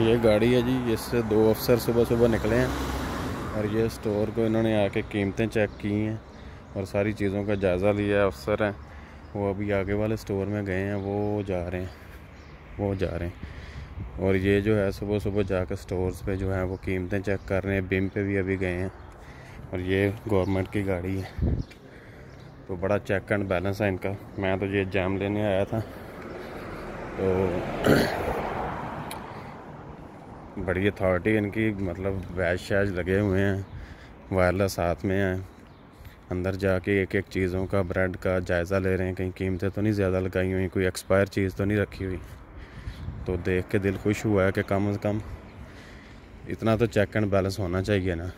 ये गाड़ी है जी इससे दो अफसर सुबह सुबह निकले हैं और ये स्टोर को इन्होंने आके कीमतें चेक की हैं और सारी चीज़ों का जायज़ा लिया है अफसर हैं वो अभी आगे वाले स्टोर में गए हैं वो जा रहे हैं वो जा रहे हैं और ये जो है सुबह सुबह जाकर स्टोर्स पे जो है वो कीमतें चेक कर रहे हैं बिम पे भी अभी गए हैं और ये गवर्नमेंट की गाड़ी है तो बड़ा चेक एंड बैलेंस है इनका मैं तो ये जैम लेने आया था तो बड़ी अथॉरिटी इनकी मतलब वैज शैज लगे हुए हैं वायरलेस हाथ में है अंदर जाके एक एक चीज़ों का ब्रांड का जायज़ा ले रहे हैं कहीं कीमतें तो नहीं ज़्यादा लगाई हुई कोई एक्सपायर चीज़ तो नहीं रखी हुई तो देख के दिल खुश हुआ है कि कम अज़ कम इतना तो चेक एंड बैलेंस होना चाहिए ना